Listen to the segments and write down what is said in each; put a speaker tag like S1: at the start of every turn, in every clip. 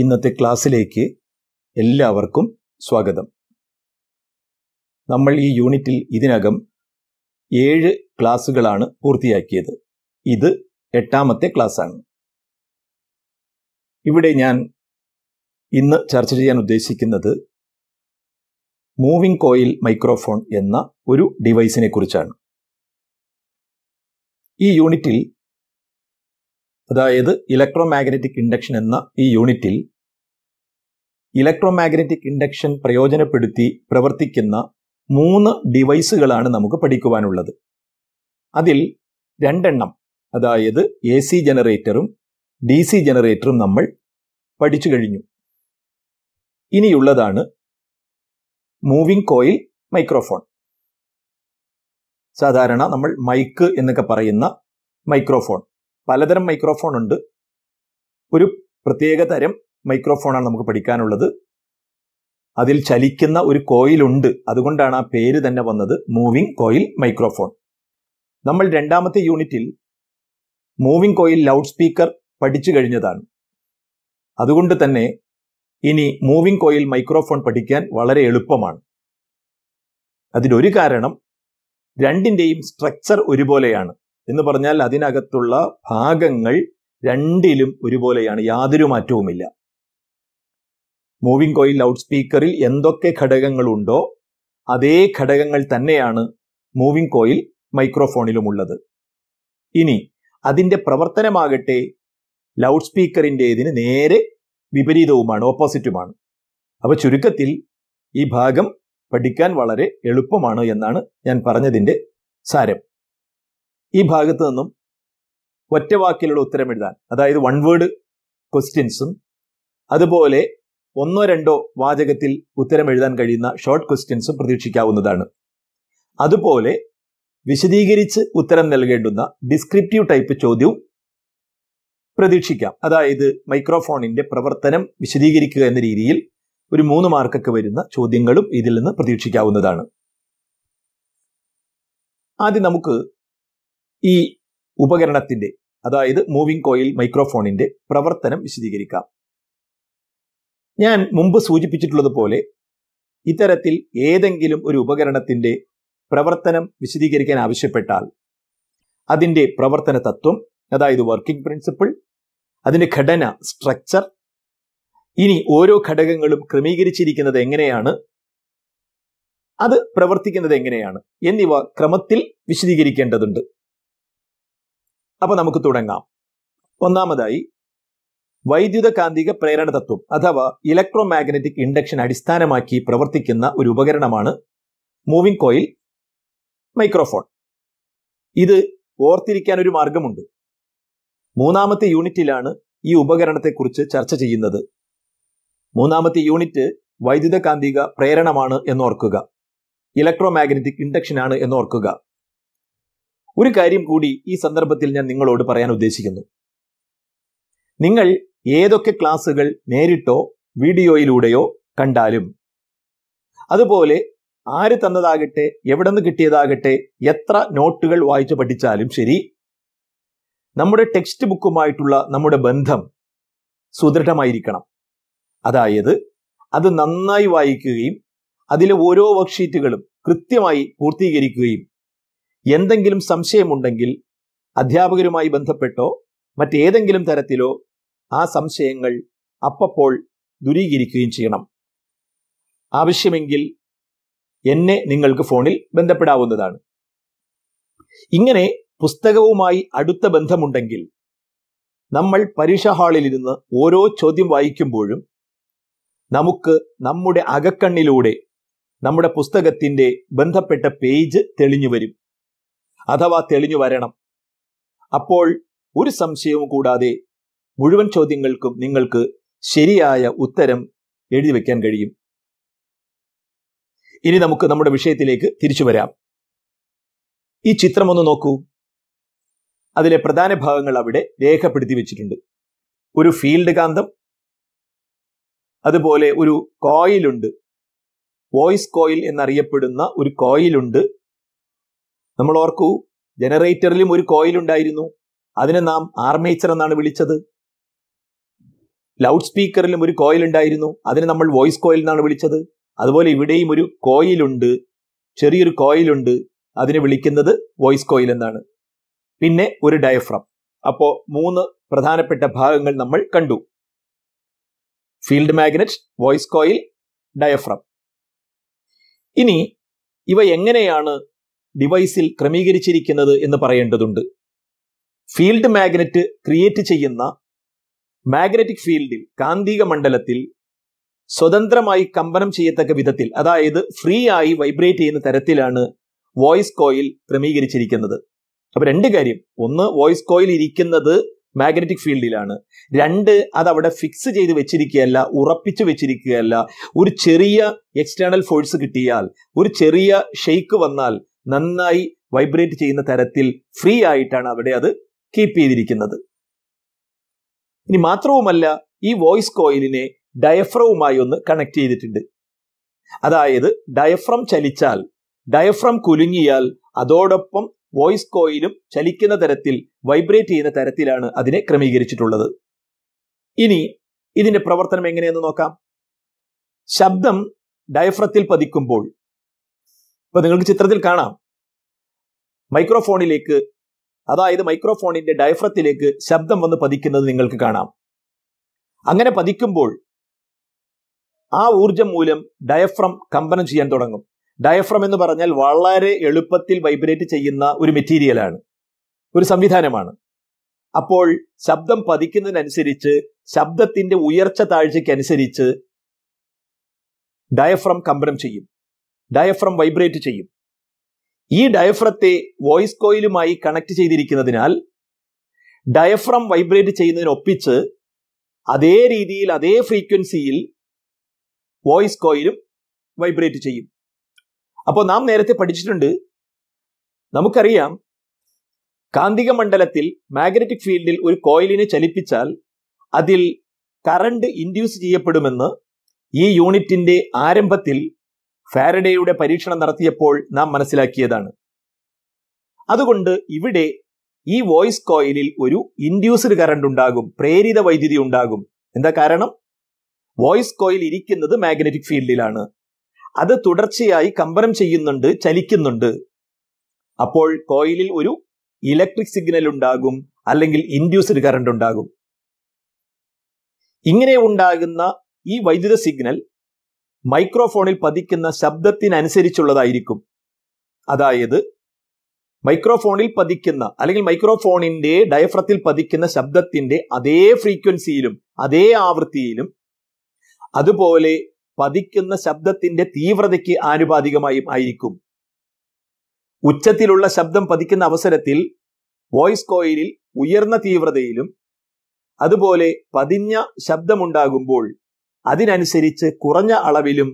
S1: ഇന്നത്തെ ക്ലാസ്സിലേക്ക് എല്ലാവർക്കും സ്വാഗതം നമ്മൾ ഈ യൂണിറ്റിൽ ഇതിനകം ഏഴ് ക്ലാസ്സുകളാണ് പൂർത്തിയാക്കിയത് ഇത് എട്ടാമത്തെ ക്ലാസ്സാണ് ഇവിടെ ഞാൻ ഇന്ന് ചർച്ച ചെയ്യാൻ ഉദ്ദേശിക്കുന്നത് മൂവിംഗ് കോയിൽ മൈക്രോഫോൺ എന്ന ഒരു ഡിവൈസിനെ കുറിച്ചാണ് ഈ യൂണിറ്റിൽ അതായത് ഇലക്ട്രോ മാഗ്നറ്റിക് ഇൻഡക്ഷൻ എന്ന ഈ യൂണിറ്റിൽ ഇലക്ട്രോ മാഗ്നറ്റിക് ഇൻഡക്ഷൻ പ്രയോജനപ്പെടുത്തി പ്രവർത്തിക്കുന്ന മൂന്ന് ഡിവൈസുകളാണ് നമുക്ക് പഠിക്കുവാനുള്ളത് അതിൽ രണ്ടെണ്ണം അതായത് എ സി ജനറേറ്ററും ഡി സി ജനറേറ്ററും നമ്മൾ പഠിച്ചു കഴിഞ്ഞു ഇനിയുള്ളതാണ് മൂവിംഗ് കോയിൽ മൈക്രോഫോൺ സാധാരണ നമ്മൾ മൈക്ക് എന്നൊക്കെ പറയുന്ന മൈക്രോഫോൺ പലതരം മൈക്രോഫോൺ ഉണ്ട് ഒരു പ്രത്യേക തരം മൈക്രോഫോണാണ് നമുക്ക് പഠിക്കാനുള്ളത് അതിൽ ചലിക്കുന്ന ഒരു കോയിലുണ്ട് അതുകൊണ്ടാണ് ആ പേര് തന്നെ വന്നത് മൂവിംഗ് കോയിൽ മൈക്രോഫോൺ നമ്മൾ രണ്ടാമത്തെ യൂണിറ്റിൽ മൂവിംഗ് കോയിൽ ലൗഡ് സ്പീക്കർ പഠിച്ചു കഴിഞ്ഞതാണ് അതുകൊണ്ട് തന്നെ ഇനി മൂവിംഗ് കോയിൽ മൈക്രോഫോൺ പഠിക്കാൻ വളരെ എളുപ്പമാണ് അതിനൊരു കാരണം രണ്ടിൻ്റെയും സ്ട്രക്ചർ ഒരുപോലെയാണ് എന്ന് പറഞ്ഞാൽ അതിനകത്തുള്ള ഭാഗങ്ങൾ രണ്ടിലും ഒരുപോലെയാണ് യാതൊരു മാറ്റവുമില്ല മൂവിംഗ് കോയിൽ ലൗഡ് സ്പീക്കറിൽ എന്തൊക്കെ ഘടകങ്ങളുണ്ടോ അതേ ഘടകങ്ങൾ തന്നെയാണ് മൂവിംഗ് കോയിൽ മൈക്രോഫോണിലും ഉള്ളത് ഇനി അതിൻ്റെ പ്രവർത്തനമാകട്ടെ ലൗഡ് ഇതിന് നേരെ വിപരീതവുമാണ് ഓപ്പോസിറ്റുമാണ് അപ്പോൾ ചുരുക്കത്തിൽ ഈ ഭാഗം പഠിക്കാൻ വളരെ എളുപ്പമാണ് എന്നാണ് ഞാൻ പറഞ്ഞതിൻ്റെ സാരം ഈ ഭാഗത്ത് നിന്നും ഒറ്റവാക്കിലുള്ള ഉത്തരം എഴുതാൻ അതായത് വൺ വേർഡ് ക്വസ്റ്റ്യൻസും അതുപോലെ ഒന്നോ രണ്ടോ വാചകത്തിൽ ഉത്തരം എഴുതാൻ കഴിയുന്ന ഷോർട്ട് ക്വസ്റ്റ്യൻസും പ്രതീക്ഷിക്കാവുന്നതാണ് അതുപോലെ വിശദീകരിച്ച് ഉത്തരം നൽകേണ്ടുന്ന ഡിസ്ക്രിപ്റ്റീവ് ടൈപ്പ് ചോദ്യവും പ്രതീക്ഷിക്കാം അതായത് മൈക്രോഫോണിന്റെ പ്രവർത്തനം വിശദീകരിക്കുക എന്ന രീതിയിൽ ഒരു മൂന്ന് മാർക്കൊക്കെ വരുന്ന ചോദ്യങ്ങളും ഇതിൽ നിന്ന് പ്രതീക്ഷിക്കാവുന്നതാണ് ആദ്യം നമുക്ക് ഈ ഉപകരണത്തിന്റെ അതായത് മൂവിംഗ് കോയിൽ മൈക്രോഫോണിന്റെ പ്രവർത്തനം വിശദീകരിക്കാം ഞാൻ മുമ്പ് സൂചിപ്പിച്ചിട്ടുള്ളതുപോലെ ഇത്തരത്തിൽ ഏതെങ്കിലും ഒരു ഉപകരണത്തിന്റെ പ്രവർത്തനം വിശദീകരിക്കാൻ ആവശ്യപ്പെട്ടാൽ അതിൻ്റെ പ്രവർത്തന തത്വം അതായത് വർക്കിംഗ് പ്രിൻസിപ്പിൾ അതിൻ്റെ ഘടന സ്ട്രക്ചർ ഇനി ഓരോ ഘടകങ്ങളും ക്രമീകരിച്ചിരിക്കുന്നത് എങ്ങനെയാണ് അത് പ്രവർത്തിക്കുന്നത് എങ്ങനെയാണ് എന്നിവ ക്രമത്തിൽ വിശദീകരിക്കേണ്ടതുണ്ട് അപ്പൊ നമുക്ക് തുടങ്ങാം ഒന്നാമതായി വൈദ്യുത കാന്തിക പ്രേരണ തത്വം അഥവാ ഇലക്ട്രോ മാഗ്നറ്റിക് ഇൻഡക്ഷൻ അടിസ്ഥാനമാക്കി പ്രവർത്തിക്കുന്ന ഒരു ഉപകരണമാണ് മൂവിംഗ് കോയിൽ മൈക്രോഫോൺ ഇത് ഓർത്തിരിക്കാൻ ഒരു മാർഗമുണ്ട് മൂന്നാമത്തെ യൂണിറ്റിലാണ് ഈ ഉപകരണത്തെക്കുറിച്ച് ചർച്ച ചെയ്യുന്നത് മൂന്നാമത്തെ യൂണിറ്റ് വൈദ്യുത കാന്തിക പ്രേരണമാണ് എന്നോർക്കുക ഇലക്ട്രോ മാഗ്നറ്റിക് ഇൻഡക്ഷൻ ആണ് എന്നോർക്കുക ഒരു കാര്യം കൂടി ഈ സന്ദർഭത്തിൽ ഞാൻ നിങ്ങളോട് പറയാൻ ഉദ്ദേശിക്കുന്നു നിങ്ങൾ ഏതൊക്കെ ക്ലാസ്സുകൾ നേരിട്ടോ വീഡിയോയിലൂടെയോ കണ്ടാലും അതുപോലെ ആര് തന്നതാകട്ടെ എവിടെ നിന്ന് കിട്ടിയതാകട്ടെ എത്ര നോട്ടുകൾ വായിച്ചു പഠിച്ചാലും ശരി നമ്മുടെ ടെക്സ്റ്റ് ബുക്കുമായിട്ടുള്ള നമ്മുടെ ബന്ധം സുദൃഢമായിരിക്കണം അതായത് അത് നന്നായി വായിക്കുകയും അതിലെ ഓരോ വർക്ക്ഷീറ്റുകളും കൃത്യമായി പൂർത്തീകരിക്കുകയും എന്തെങ്കിലും സംശയമുണ്ടെങ്കിൽ അധ്യാപകരുമായി ബന്ധപ്പെട്ടോ മറ്റേതെങ്കിലും തരത്തിലോ ആ സംശയങ്ങൾ അപ്പപ്പോൾ ദുരീകരിക്കുകയും ചെയ്യണം ആവശ്യമെങ്കിൽ എന്നെ നിങ്ങൾക്ക് ഫോണിൽ ബന്ധപ്പെടാവുന്നതാണ് ഇങ്ങനെ പുസ്തകവുമായി അടുത്ത ബന്ധമുണ്ടെങ്കിൽ നമ്മൾ ഹാളിൽ ഇരുന്ന് ഓരോ ചോദ്യം വായിക്കുമ്പോഴും നമുക്ക് നമ്മുടെ അകക്കണ്ണിലൂടെ നമ്മുടെ പുസ്തകത്തിൻ്റെ ബന്ധപ്പെട്ട പേജ് തെളിഞ്ഞു വരും അഥവാ തെളിഞ്ഞു വരണം അപ്പോൾ ഒരു സംശയവും കൂടാതെ മുഴുവൻ ചോദ്യങ്ങൾക്കും നിങ്ങൾക്ക് ശരിയായ ഉത്തരം എഴുതി വയ്ക്കാൻ കഴിയും ഇനി നമുക്ക് നമ്മുടെ വിഷയത്തിലേക്ക് തിരിച്ചു വരാം ഈ ചിത്രം ഒന്ന് നോക്കൂ അതിലെ പ്രധാന ഭാഗങ്ങൾ അവിടെ രേഖപ്പെടുത്തി വെച്ചിട്ടുണ്ട് ഒരു ഫീൽഡ് കാന്തം അതുപോലെ ഒരു കോയിലുണ്ട് വോയിസ് കോയിൽ എന്നറിയപ്പെടുന്ന ഒരു കോയിലുണ്ട് നമ്മൾ ഓർക്കൂ ജനറേറ്ററിലും ഒരു കോയിൽ ഉണ്ടായിരുന്നു അതിനെ നാം ആർമേച്ചർ എന്നാണ് വിളിച്ചത് ലൗഡ് സ്പീക്കറിലും ഒരു കോയിൽ ഉണ്ടായിരുന്നു അതിനെ നമ്മൾ വോയിസ് കോയിൽ എന്നാണ് വിളിച്ചത് അതുപോലെ ഇവിടെയും ഒരു കോയിലുണ്ട് ചെറിയൊരു കോയിലുണ്ട് അതിനെ വിളിക്കുന്നത് വോയിസ് കോയിൽ എന്നാണ് പിന്നെ ഒരു ഡയഫ്രം അപ്പോൾ മൂന്ന് പ്രധാനപ്പെട്ട ഭാഗങ്ങൾ നമ്മൾ കണ്ടു field magnet voice coil diaphragm ഇനി ഇവ എങ്ങനെയാണ് ഡിവൈസിൽ ക്രമീകരിച്ചിരിക്കുന്നത് എന്ന് പറയേണ്ടതുണ്ട് ഫീൽഡ് മാഗ്നറ്റ് ക്രിയേറ്റ് ചെയ്യുന്ന മാഗ്നറ്റിക് ഫീൽഡിൽ കാന്തിക മണ്ഡലത്തിൽ സ്വതന്ത്രമായി കമ്പനം ചെയ്യത്തക്ക വിധത്തിൽ അതായത് ഫ്രീ ആയി വൈബ്രേറ്റ് ചെയ്യുന്ന തരത്തിലാണ് വോയിസ് കോയിൽ ക്രമീകരിച്ചിരിക്കുന്നത് അപ്പോൾ രണ്ട് കാര്യം ഒന്ന് വോയിസ് കോയിൽ ഇരിക്കുന്നത് മാഗ്നറ്റിക് ഫീൽഡിലാണ് രണ്ട് അത് അവിടെ ഫിക്സ് ചെയ്ത് വെച്ചിരിക്കുകയല്ല ഉറപ്പിച്ചു വെച്ചിരിക്കുകയല്ല ഒരു ചെറിയ എക്സ്റ്റേണൽ ഫോഴ്സ് കിട്ടിയാൽ ഒരു ചെറിയ ഷെയ്ക്ക് വന്നാൽ നന്നായി വൈബ്രേറ്റ് ചെയ്യുന്ന തരത്തിൽ ഫ്രീ ആയിട്ടാണ് അവിടെ അത് കീപ്പ് ചെയ്തിരിക്കുന്നത് ഇനി മാത്രവുമല്ല ഈ വോയിസ് കോയിലിനെ ഡയഫ്രവുമായി ഒന്ന് കണക്ട് ചെയ്തിട്ടുണ്ട് അതായത് ഡയഫ്രം ചലിച്ചാൽ ഡയഫ്രം കുലുങ്ങിയാൽ അതോടൊപ്പം വോയിസ് കോയിലും ചലിക്കുന്ന തരത്തിൽ വൈബ്രേറ്റ് ചെയ്യുന്ന തരത്തിലാണ് അതിനെ ക്രമീകരിച്ചിട്ടുള്ളത് ഇനി ഇതിന്റെ പ്രവർത്തനം എങ്ങനെയെന്ന് നോക്കാം ശബ്ദം ഡയഫ്രത്തിൽ പതിക്കുമ്പോൾ ഇപ്പൊ നിങ്ങൾക്ക് ചിത്രത്തിൽ കാണാം മൈക്രോഫോണിലേക്ക് അതായത് മൈക്രോഫോണിന്റെ ഡയഫ്രത്തിലേക്ക് ശബ്ദം വന്ന് പതിക്കുന്നത് നിങ്ങൾക്ക് കാണാം അങ്ങനെ പതിക്കുമ്പോൾ ആ ഊർജം മൂലം ഡയഫ്രം കമ്പനം ചെയ്യാൻ തുടങ്ങും ഡയഫ്രം എന്ന് പറഞ്ഞാൽ വളരെ എളുപ്പത്തിൽ വൈബ്രേറ്റ് ചെയ്യുന്ന ഒരു മെറ്റീരിയലാണ് ഒരു സംവിധാനമാണ് അപ്പോൾ ശബ്ദം പതിക്കുന്നതിനനുസരിച്ച് ശബ്ദത്തിന്റെ ഉയർച്ച താഴ്ചയ്ക്കനുസരിച്ച് ഡയഫ്രം കമ്പനം ചെയ്യും ഡയഫ്രം വൈബ്രേറ്റ് ചെയ്യും ഈ ഡയഫ്രത്തെ വോയിസ് കോയിലുമായി കണക്ട് ചെയ്തിരിക്കുന്നതിനാൽ ഡയഫ്രം വൈബ്രേറ്റ് ചെയ്യുന്നതിനൊപ്പിച്ച് അതേ രീതിയിൽ അതേ ഫ്രീക്വൻസിയിൽ വോയിസ് കോയിലും വൈബ്രേറ്റ് ചെയ്യും അപ്പോൾ നാം നേരത്തെ പഠിച്ചിട്ടുണ്ട് നമുക്കറിയാം കാന്തിക മണ്ഡലത്തിൽ മാഗ്നറ്റിക് ഫീൽഡിൽ ഒരു കോയിലിനെ ചലിപ്പിച്ചാൽ അതിൽ കറണ്ട് ഇൻഡ്യൂസ് ചെയ്യപ്പെടുമെന്ന് ഈ യൂണിറ്റിന്റെ ആരംഭത്തിൽ ഫാരഡേയുടെ പരീക്ഷണം നടത്തിയപ്പോൾ നാം മനസ്സിലാക്കിയതാണ് അതുകൊണ്ട് ഇവിടെ ഈ വോയിസ് കോയിലിൽ ഒരു ഇൻഡ്യൂസ്ഡ് കറണ്ട് ഉണ്ടാകും പ്രേരിത വൈദ്യുതി ഉണ്ടാകും എന്താ കാരണം വോയിസ് കോയിൽ ഇരിക്കുന്നത് മാഗ്നറ്റിക് ഫീൽഡിലാണ് അത് തുടർച്ചയായി കമ്പനം ചെയ്യുന്നുണ്ട് ചലിക്കുന്നുണ്ട് അപ്പോൾ കോയിലിൽ ഒരു ഇലക്ട്രിക് സിഗ്നൽ ഉണ്ടാകും അല്ലെങ്കിൽ ഇൻഡ്യൂസ്ഡ് കറണ്ട് ഉണ്ടാകും ഇങ്ങനെ ഉണ്ടാകുന്ന ഈ വൈദ്യുത സിഗ്നൽ മൈക്രോഫോണിൽ പതിക്കുന്ന ശബ്ദത്തിനനുസരിച്ചുള്ളതായിരിക്കും അതായത് മൈക്രോഫോണിൽ പതിക്കുന്ന അല്ലെങ്കിൽ മൈക്രോഫോണിന്റെ ഡയഫ്രത്തിൽ പതിക്കുന്ന ശബ്ദത്തിന്റെ അതേ ഫ്രീക്വൻസിയിലും അതേ ആവൃത്തിയിലും അതുപോലെ പതിക്കുന്ന ശബ്ദത്തിന്റെ തീവ്രതയ്ക്ക് ആനുപാതികമായും ആയിരിക്കും ഉച്ചത്തിലുള്ള ശബ്ദം പതിക്കുന്ന അവസരത്തിൽ വോയിസ് കോയിലിൽ ഉയർന്ന തീവ്രതയിലും അതുപോലെ പതിഞ്ഞ ശബ്ദമുണ്ടാകുമ്പോൾ അതിനനുസരിച്ച് കുറഞ്ഞ അളവിലും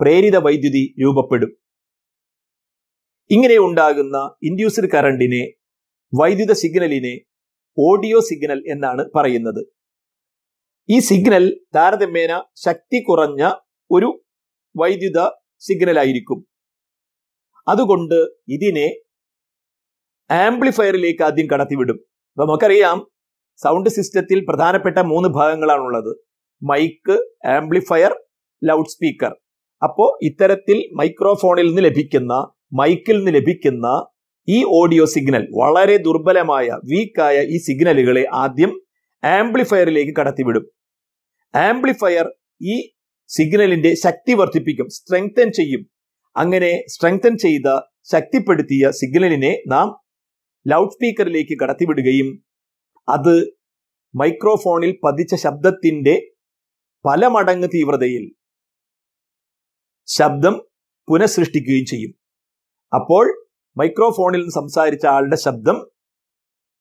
S1: പ്രേരിത വൈദ്യുതി രൂപപ്പെടും ഇങ്ങനെ ഉണ്ടാകുന്ന ഇൻഡ്യൂസ്ഡ് കറണ്ടിനെ വൈദ്യുത സിഗ്നലിനെ ഓഡിയോ സിഗ്നൽ എന്നാണ് പറയുന്നത് ഈ സിഗ്നൽ താരതമ്യേന ശക്തി കുറഞ്ഞ ഒരു വൈദ്യുത സിഗ്നൽ ആയിരിക്കും അതുകൊണ്ട് ഇതിനെ ആംപ്ലിഫയറിലേക്ക് ആദ്യം കടത്തിവിടും അപ്പൊ നമുക്കറിയാം സൗണ്ട് സിസ്റ്റത്തിൽ പ്രധാനപ്പെട്ട മൂന്ന് ഭാഗങ്ങളാണുള്ളത് മൈക്ക് ആംപ്ലിഫയർ ലൗഡ് സ്പീക്കർ അപ്പോൾ ഇത്തരത്തിൽ മൈക്രോഫോണിൽ നിന്ന് ലഭിക്കുന്ന മൈക്കിൽ നിന്ന് ലഭിക്കുന്ന ഈ ഓഡിയോ സിഗ്നൽ വളരെ ദുർബലമായ വീക്കായ ഈ സിഗ്നലുകളെ ആദ്യം ആംപ്ലിഫയറിലേക്ക് കടത്തിവിടും ആംപ്ലിഫയർ ഈ സിഗ്നലിന്റെ ശക്തി വർദ്ധിപ്പിക്കും സ്ട്രെങ്തൻ ചെയ്യും അങ്ങനെ സ്ട്രെങ്തൻ ചെയ്ത ശക്തിപ്പെടുത്തിയ സിഗ്നലിനെ നാം ലൗഡ് സ്പീക്കറിലേക്ക് കടത്തിവിടുകയും അത് മൈക്രോഫോണിൽ പതിച്ച ശബ്ദത്തിന്റെ പല മടങ്ങ് തീവ്രതയിൽ ശബ്ദം പുനഃസൃഷ്ടിക്കുകയും ചെയ്യും അപ്പോൾ മൈക്രോഫോണിൽ സംസാരിച്ച ആളുടെ ശബ്ദം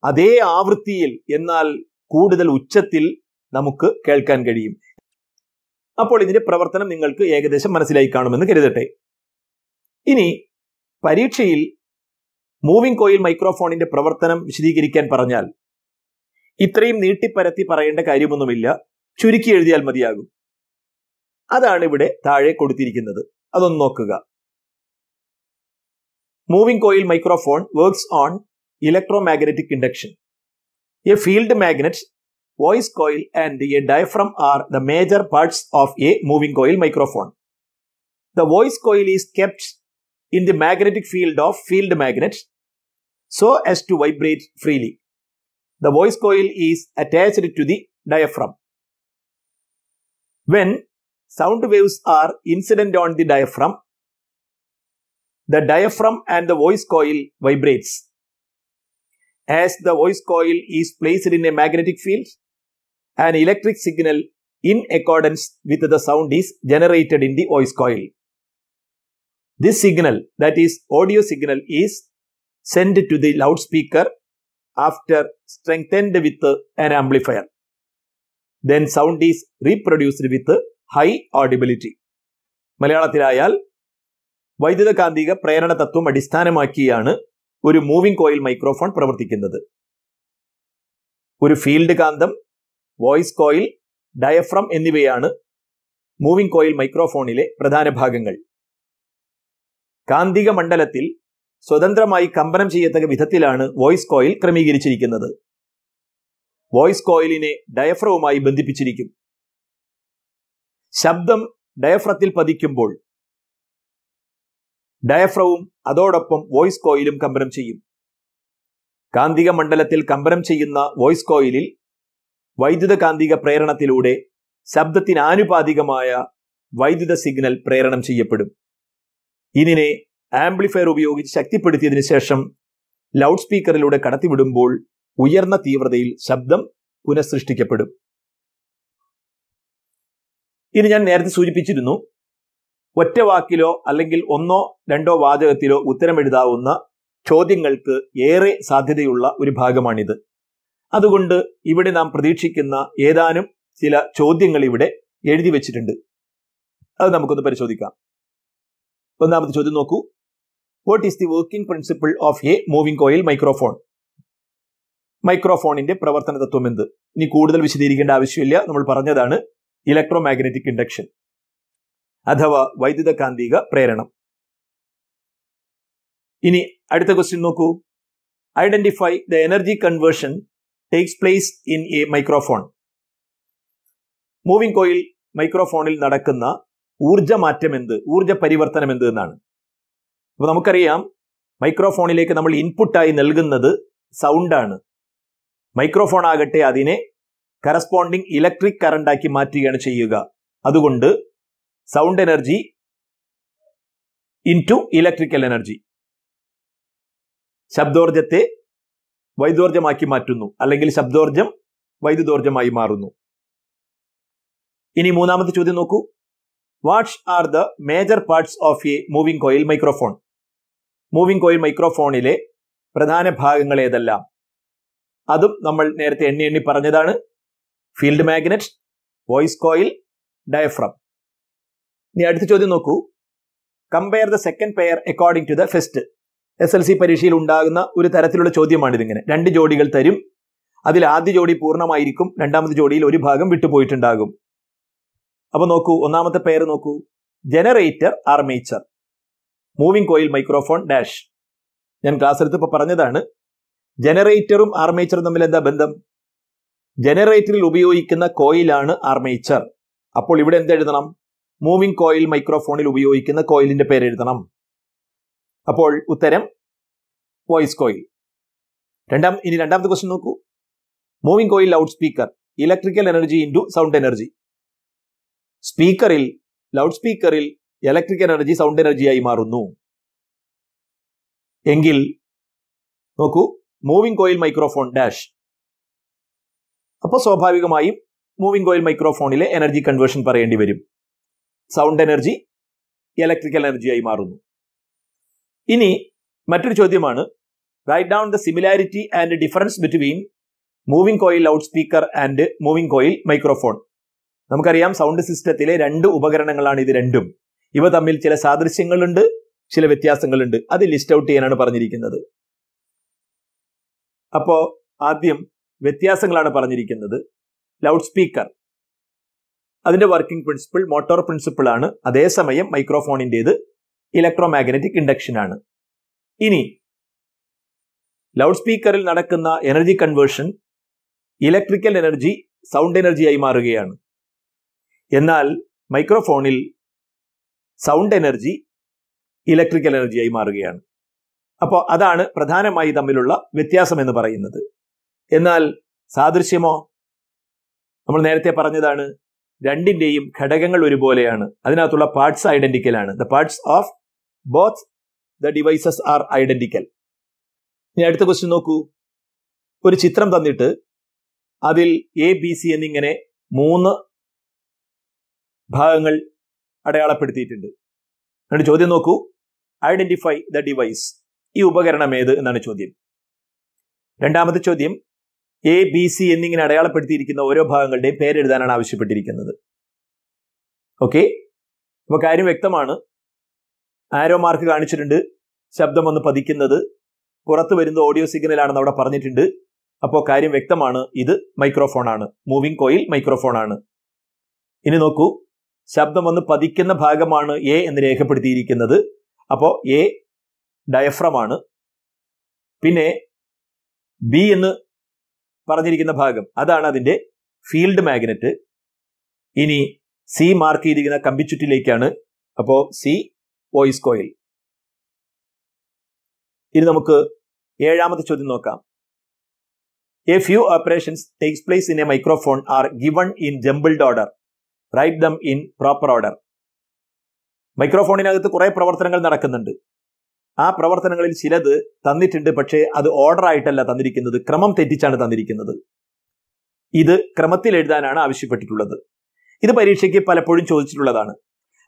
S1: അതേ ആവൃത്തിയിൽ എന്നാൽ കൂടുതൽ ഉച്ചത്തിൽ നമുക്ക് കേൾക്കാൻ കഴിയും അപ്പോൾ ഇതിന്റെ പ്രവർത്തനം നിങ്ങൾക്ക് ഏകദേശം മനസ്സിലായി കാണുമെന്ന് കരുതട്ടെ ഇനി പരീക്ഷയിൽ മൂവിംഗ് കോയിൽ മൈക്രോഫോണിന്റെ പ്രവർത്തനം വിശദീകരിക്കാൻ പറഞ്ഞാൽ ഇത്രയും നീട്ടിപ്പരത്തി പറയേണ്ട കാര്യമൊന്നുമില്ല ചുരുക്കി എഴുതിയാൽ മതിയാകും അതാണ് ഇവിടെ താഴെ കൊടുത്തിരിക്കുന്നത് അതൊന്ന് നോക്കുക moving coil microphone works on electromagnetic induction a field magnet voice coil and a diaphragm are the major parts of a moving coil microphone the voice coil is kept in the magnetic field of field magnet so as to vibrate freely the voice coil is attached to the diaphragm When sound waves are incident on the diaphragm, the diaphragm and the voice coil vibrates. As the voice coil is placed in a magnetic field, an electric signal in accordance with the sound is generated in the voice coil. This signal, that is audio signal, is sent to the loudspeaker after strengthened with an amplifier. Then sound is reproduced with high audibility മലയാളത്തിലായാൽ വൈദ്യുതകാന്തിക പ്രേരണ തത്വം അടിസ്ഥാനമാക്കിയാണ് ഒരു moving coil microphone പ്രവർത്തിക്കുന്നത് ഒരു field കാന്തം voice coil diaphragm എന്നിവയാണ് മൂവിംഗ് കോയിൽ മൈക്രോഫോണിലെ പ്രധാന ഭാഗങ്ങൾ കാന്തിക മണ്ഡലത്തിൽ സ്വതന്ത്രമായി കമ്പനം ചെയ്യത്തക്ക വിധത്തിലാണ് വോയിസ് കോയിൽ ക്രമീകരിച്ചിരിക്കുന്നത് വോയിസ് കോയിലിനെ ഡയഫ്രവുമായി ബന്ധിപ്പിച്ചിരിക്കും ശബ്ദം ഡയഫ്രത്തിൽ പതിക്കുമ്പോൾ ഡയഫ്രവും അതോടൊപ്പം വോയിസ് കോയിലും കമ്പനം ചെയ്യും കാന്തിക മണ്ഡലത്തിൽ കമ്പനം ചെയ്യുന്ന വോയിസ് കോയിലിൽ വൈദ്യുത കാന്തിക പ്രേരണത്തിലൂടെ ശബ്ദത്തിന് ആനുപാതികമായ വൈദ്യുത സിഗ്നൽ പ്രേരണം ചെയ്യപ്പെടും ഇതിനെ ആംപ്ലിഫയർ ഉപയോഗിച്ച് ശക്തിപ്പെടുത്തിയതിനു ശേഷം ലൗഡ് സ്പീക്കറിലൂടെ കടത്തിവിടുമ്പോൾ ഉയർന്ന തീവ്രതയിൽ ശബ്ദം പുനഃസൃഷ്ടിക്കപ്പെടും ഇത് ഞാൻ നേരത്തെ സൂചിപ്പിച്ചിരുന്നു ഒറ്റ വാക്കിലോ അല്ലെങ്കിൽ ഒന്നോ രണ്ടോ വാചകത്തിലോ ഉത്തരമെഴുതാവുന്ന ചോദ്യങ്ങൾക്ക് ഏറെ സാധ്യതയുള്ള ഒരു ഭാഗമാണിത് അതുകൊണ്ട് ഇവിടെ നാം പ്രതീക്ഷിക്കുന്ന ഏതാനും ചില ചോദ്യങ്ങൾ ഇവിടെ എഴുതി വെച്ചിട്ടുണ്ട് അത് നമുക്കൊന്ന് പരിശോധിക്കാം ഒന്നാമത്തെ ചോദ്യം നോക്കൂ what is the working principle of a moving coil microphone മൈക്രോഫോണിന്റെ പ്രവർത്തന തത്വം എന്ത് ഇനി കൂടുതൽ വിശദീകരിക്കേണ്ട ആവശ്യമില്ല നമ്മൾ പറഞ്ഞതാണ് ഇലക്ട്രോ മാഗ്നറ്റിക് ഇൻഡക്ഷൻ അഥവാ വൈദ്യുത കാന്തിക പ്രേരണം ഇനി അടുത്ത ക്വസ്റ്റ്യൻ നോക്കൂ identify the energy conversion takes place in a microphone moving coil മൈക്രോഫോണിൽ നടക്കുന്ന മാറ്റം എന്ത് ഊർജ്ജ പരിവർത്തനം എന്ത് എന്നാണ് അപ്പോൾ നമുക്കറിയാം മൈക്രോഫോണിലേക്ക് നമ്മൾ ഇൻപുട്ടായി നൽകുന്നത് സൗണ്ടാണ് മൈക്രോഫോൺ ആകട്ടെ അതിനെ കറസ്പോണ്ടിങ് ഇലക്ട്രിക് കറണ്ടാക്കി മാറ്റുകയാണ് ചെയ്യുക അതുകൊണ്ട് sound energy into electrical energy ശബ്ദോർജത്തെ വൈദ്യോർജമാക്കി മാറ്റുന്നു അല്ലെങ്കിൽ ശബ്ദോർജം വൈദ്യുതോർജമായി മാറുന്നു ഇനി മൂന്നാമത്തെ ചോദ്യം നോക്കൂ what's are the major parts of a moving coil microphone moving coil മൈക്രോഫോണിലെ പ്രധാന ഭാഗങ്ങൾ ഏതെല്ലാം അതും നമ്മൾ നേരത്തെ എണ്ണി എണ്ണി പറഞ്ഞതാണ് field magnet voice coil diaphragm ഇനി അടുത്ത ചോദ്യം നോക്കൂ compare the second pair according to the first S L C പരീക്ഷയിൽ ഉണ്ടാകുന്ന ഒരു തരത്തിലുള്ള ചോദ്യമാണ് ഇതിങ്ങനെ രണ്ട് ജോഡികൾ തരും അതിൽ ആദ്യ ജോഡി പൂർണ്ണമായിരിക്കും രണ്ടാമത്തെ ജോഡിയിൽ ഒരു ഭാഗം വിട്ടുപോയിട്ടുണ്ടാകും അപ്പോൾ നോക്കൂ ഒന്നാമത്തെ പേര് നോക്കൂ generator armature moving coil microphone dash ഞാൻ ക്ലാസ് എടുത്തിപ്പോൾ പറഞ്ഞതാണ് ജനറേറ്ററും ആർമേച്ചറും തമ്മിൽ എന്താ ബന്ധം ജനറേറ്ററിൽ ഉപയോഗിക്കുന്ന കോയിലാണ് ആർമേച്ചർ അപ്പോൾ ഇവിടെ എന്ത് എഴുതണം മൂവിംഗ് കോയിൽ മൈക്രോഫോണിൽ ഉപയോഗിക്കുന്ന കോയിലിന്റെ പേര് എഴുതണം അപ്പോൾ ഉത്തരം വോയിസ് കോയിൽ രണ്ടാം ഇനി രണ്ടാമത്തെ ക്വസ്റ്റ്യൻ നോക്കൂ moving coil loudspeaker electrical energy into sound energy സ്പീക്കറിൽ ലൗഡ് സ്പീക്കറിൽ ഇലക്ട്രിക്കൽ എനർജി സൗണ്ട് എനർജിയായി മാറുന്നു എങ്കിൽ നോക്കൂ മൂവിംഗ് കോയിൽ മൈക്രോഫോൺ ഡാഷ് അപ്പോൾ സ്വാഭാവികമായും മൂവിംഗ് കോയിൽ മൈക്രോഫോണിലെ എനർജി കൺവേർഷൻ പറയേണ്ടി വരും സൗണ്ട് എനർജി ഇലക്ട്രിക്കൽ എനർജിയായി മാറുന്നു ഇനി മറ്റൊരു ചോദ്യമാണ് write down the similarity and difference between moving coil loudspeaker and moving coil microphone നമുക്കറിയാം സൗണ്ട് സിസ്റ്റത്തിലെ രണ്ട് ഉപകരണങ്ങളാണ് ഇത് രണ്ടും ഇവ തമ്മിൽ ചില സാദൃശ്യങ്ങളുണ്ട് ചില വ്യത്യാസങ്ങളുണ്ട് അത് ലിസ്റ്റ് ഔട്ട് ചെയ്യാനാണ് പറഞ്ഞിരിക്കുന്നത് അപ്പോൾ ആദ്യം വ്യത്യാസങ്ങളാണ് പറഞ്ഞിരിക്കുന്നത് ലൗഡ് സ്പീക്കർ അതിന്റെ വർക്കിംഗ് പ്രിൻസിപ്പിൾ മോട്ടോർ പ്രിൻസിപ്പിൾ ആണ് അതേസമയം മൈക്രോഫോണിൻ്റേത് ഇലക്ട്രോമാഗ്നറ്റിക് ഇൻഡക്ഷൻ ആണ് ഇനി ലൗഡ് സ്പീക്കറിൽ നടക്കുന്ന energy conversion electrical energy sound എനർജിയായി മാറുകയാണ് എന്നാൽ മൈക്രോഫോണിൽ സൗണ്ട് എനർജി ഇലക്ട്രിക്കൽ എനർജിയായി മാറുകയാണ് അപ്പോൾ അതാണ് പ്രധാനമായി തമ്മിലുള്ള വ്യത്യാസം എന്ന് പറയുന്നത് എന്നാൽ സാദൃശ്യമോ നമ്മൾ നേരത്തെ പറഞ്ഞതാണ് രണ്ടിൻ്റെയും ഘടകങ്ങൾ ഒരുപോലെയാണ് അതിനകത്തുള്ള പാർട്സ് ആണ് the parts of both the devices are identical ഇനി അടുത്ത ക്വസ്റ്റ്യൻ നോക്കൂ ഒരു ചിത്രം തന്നിട്ട് അതിൽ എ ബി സി എന്നിങ്ങനെ മൂന്ന് ഭാഗങ്ങൾ അടയാളപ്പെടുത്തിയിട്ടുണ്ട് എന്നിട്ട് ചോദ്യം നോക്കൂ ഐഡന്റിഫൈ ദ ഡിവൈസ് ഈ ഉപകരണം ഏത് എന്നാണ് ചോദ്യം രണ്ടാമത്തെ ചോദ്യം എ ബി സി എന്നിങ്ങനെ അടയാളപ്പെടുത്തിയിരിക്കുന്ന ഓരോ ഭാഗങ്ങളുടെയും പേരെഴുതാനാണ് ആവശ്യപ്പെട്ടിരിക്കുന്നത് ഓക്കെ അപ്പൊ കാര്യം വ്യക്തമാണ് ആരോ മാർക്ക് കാണിച്ചിട്ടുണ്ട് ശബ്ദം ഒന്ന് പതിക്കുന്നത് പുറത്തു വരുന്ന ഓഡിയോ ആണെന്ന് അവിടെ പറഞ്ഞിട്ടുണ്ട് അപ്പോൾ കാര്യം വ്യക്തമാണ് ഇത് മൈക്രോഫോണാണ് മൂവിംഗ് കോയിൽ മൈക്രോഫോണാണ് ഇനി നോക്കൂ ശബ്ദം ഒന്ന് പതിക്കുന്ന ഭാഗമാണ് എ എന്ന് രേഖപ്പെടുത്തിയിരിക്കുന്നത് അപ്പോൾ എ ഡയഫ്രമാണ് പിന്നെ ബി എന്ന് പറഞ്ഞിരിക്കുന്ന ഭാഗം അതാണ് അതിൻ്റെ ഫീൽഡ് മാഗ്നറ്റ് ഇനി സി മാർക്ക് ചെയ്തിരിക്കുന്ന കമ്പിച്ചുറ്റിലേക്കാണ് അപ്പോൾ സി വോയിസ് കോയിൽ ഇനി നമുക്ക് ഏഴാമത്തെ ചോദ്യം നോക്കാം a few operations takes place in a microphone are given in jumbled order write them in proper order മൈക്രോഫോണിനകത്ത് കുറേ പ്രവർത്തനങ്ങൾ നടക്കുന്നുണ്ട് ആ പ്രവർത്തനങ്ങളിൽ ചിലത് തന്നിട്ടുണ്ട് പക്ഷേ അത് ഓർഡർ ആയിട്ടല്ല തന്നിരിക്കുന്നത് ക്രമം തെറ്റിച്ചാണ് തന്നിരിക്കുന്നത് ഇത് ക്രമത്തിൽ എഴുതാനാണ് ആവശ്യപ്പെട്ടിട്ടുള്ളത് ഇത് പരീക്ഷയ്ക്ക് പലപ്പോഴും ചോദിച്ചിട്ടുള്ളതാണ്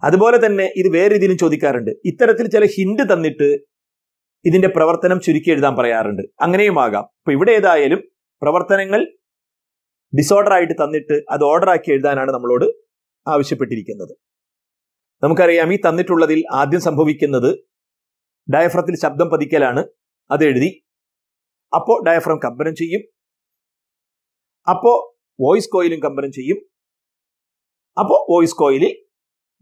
S1: അതുപോലെ തന്നെ ഇത് വേറെ രീതിയിലും ചോദിക്കാറുണ്ട് ഇത്തരത്തിൽ ചില ഹിന്റ് തന്നിട്ട് ഇതിന്റെ പ്രവർത്തനം ചുരുക്കി എഴുതാൻ പറയാറുണ്ട് അങ്ങനെയും ആകാം ഇപ്പൊ ഇവിടെ ഏതായാലും പ്രവർത്തനങ്ങൾ ഡിസോർഡർ ആയിട്ട് തന്നിട്ട് അത് ഓർഡർ ആക്കി എഴുതാനാണ് നമ്മളോട് ആവശ്യപ്പെട്ടിരിക്കുന്നത് നമുക്കറിയാം ഈ തന്നിട്ടുള്ളതിൽ ആദ്യം സംഭവിക്കുന്നത് ഡയഫ്രത്തിൽ ശബ്ദം പതിക്കലാണ് അത് എഴുതി അപ്പോൾ ഡയഫ്രം കമ്പനം ചെയ്യും അപ്പോൾ വോയിസ് കോയിലും കമ്പനം ചെയ്യും അപ്പോൾ വോയിസ് കോയിലിൽ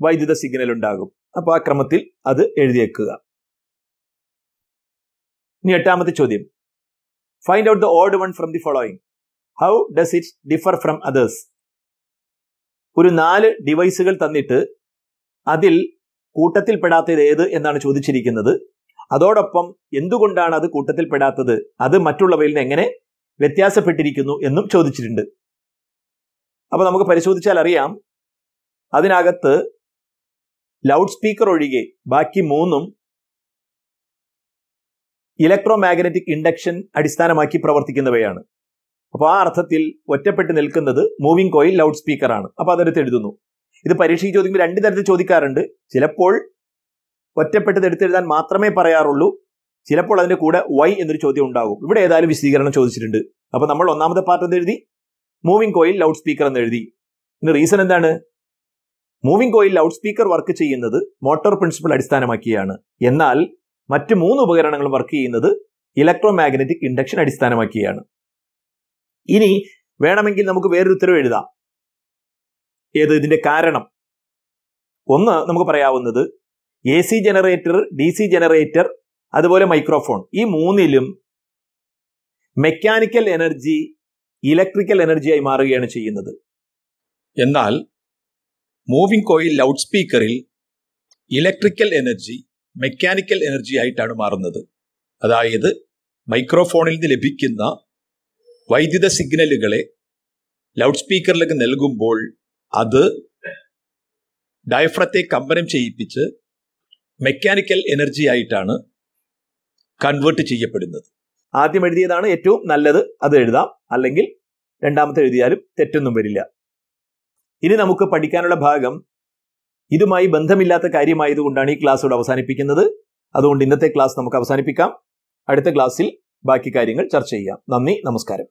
S1: വൈദ്യുത സിഗ്നൽ ഉണ്ടാകും അപ്പോൾ ആ ക്രമത്തിൽ അത് എഴുതിയേക്കുക ഇനി എട്ടാമത്തെ ചോദ്യം find out the odd one from the following how does it differ from others ഒരു നാല് ഡിവൈസുകൾ തന്നിട്ട് അതിൽ കൂട്ടത്തിൽപ്പെടാത്തത് ഏത് എന്നാണ് ചോദിച്ചിരിക്കുന്നത് അതോടൊപ്പം എന്തുകൊണ്ടാണ് അത് കൂട്ടത്തിൽപ്പെടാത്തത് അത് മറ്റുള്ളവയിൽ നിന്ന് എങ്ങനെ വ്യത്യാസപ്പെട്ടിരിക്കുന്നു എന്നും ചോദിച്ചിട്ടുണ്ട് അപ്പോൾ നമുക്ക് പരിശോധിച്ചാൽ അറിയാം അതിനകത്ത് ലൗഡ് സ്പീക്കർ ഒഴികെ ബാക്കി മൂന്നും ഇലക്ട്രോ മാഗ്നറ്റിക് ഇൻഡക്ഷൻ അടിസ്ഥാനമാക്കി പ്രവർത്തിക്കുന്നവയാണ് അപ്പോൾ ആ അർത്ഥത്തിൽ ഒറ്റപ്പെട്ട് നിൽക്കുന്നത് മൂവിംഗ് കോയിൽ ലൗഡ് സ്പീക്കറാണ് അപ്പോൾ അതെടുത്ത് എഴുതുന്നു ഇത് പരീക്ഷയ്ക്ക് ചോദിക്കുമ്പോൾ രണ്ട് തരത്തിൽ ചോദിക്കാറുണ്ട് ചിലപ്പോൾ ഒറ്റപ്പെട്ടത് എടുത്തെഴുതാൻ മാത്രമേ പറയാറുള്ളൂ ചിലപ്പോൾ അതിൻ്റെ കൂടെ വൈ എന്നൊരു ചോദ്യം ഉണ്ടാകും ഇവിടെ ഏതായാലും വിശദീകരണം ചോദിച്ചിട്ടുണ്ട് അപ്പോൾ നമ്മൾ ഒന്നാമത്തെ പാർട്ട് എന്ന് എഴുതി മൂവിംഗ് കോയിൽ ലൗഡ് സ്പീക്കർ എന്ന് എഴുതി ഇന്ന് റീസൺ എന്താണ് moving coil loudspeaker work ചെയ്യുന്നത് മോട്ടോർ പ്രിൻസിപ്പൾ അടിസ്ഥാനമാക്കിയാണ് എന്നാൽ മറ്റ് മൂന്ന് ഉപകരണങ്ങളും വർക്ക് ചെയ്യുന്നത് ഇലക്ട്രോ മാഗ്നറ്റിക് ഇൻഡക്ഷൻ അടിസ്ഥാനമാക്കിയാണ് ഇനി വേണമെങ്കിൽ നമുക്ക് വേറൊരു ഉത്തരവ് എഴുതാം ഏത് ഇതിന്റെ കാരണം ഒന്ന് നമുക്ക് പറയാവുന്നത് A C generator D C generator അതുപോലെ മൈക്രോഫോൺ ഈ മൂന്നിലും മെക്കാനിക്കൽ എനർജി ഇലക്ട്രിക്കൽ എനർജിയായി മാറുകയാണ് ചെയ്യുന്നത് എന്നാൽ മൂവിംഗ് കോയിൽ ലൗഡ് സ്പീക്കറിൽ ഇലക്ട്രിക്കൽ എനർജി മെക്കാനിക്കൽ എനർജി ആയിട്ടാണ് മാറുന്നത് അതായത് മൈക്രോഫോണിൽ നിന്ന് ലഭിക്കുന്ന വൈദ്യുത സിഗ്നലുകളെ ലൗഡ് സ്പീക്കറിലേക്ക് നൽകുമ്പോൾ അത് ഡയഫ്രത്തെ കമ്പനം ചെയ്യിപ്പിച്ച് മെക്കാനിക്കൽ എനർജി ആയിട്ടാണ് കൺവേർട്ട് ചെയ്യപ്പെടുന്നത് ആദ്യം എഴുതിയതാണ് ഏറ്റവും നല്ലത് അത് എഴുതാം അല്ലെങ്കിൽ രണ്ടാമത്തെ എഴുതിയാലും തെറ്റൊന്നും വരില്ല ഇനി നമുക്ക് പഠിക്കാനുള്ള ഭാഗം ഇതുമായി ബന്ധമില്ലാത്ത കാര്യമായതുകൊണ്ടാണ് ഈ ക്ലാസ് ഇവിടെ അവസാനിപ്പിക്കുന്നത് അതുകൊണ്ട് ഇന്നത്തെ ക്ലാസ് നമുക്ക് അവസാനിപ്പിക്കാം അടുത്ത ക്ലാസ്സിൽ ബാക്കി കാര്യങ്ങൾ ചർച്ച ചെയ്യാം നന്ദി നമസ്കാരം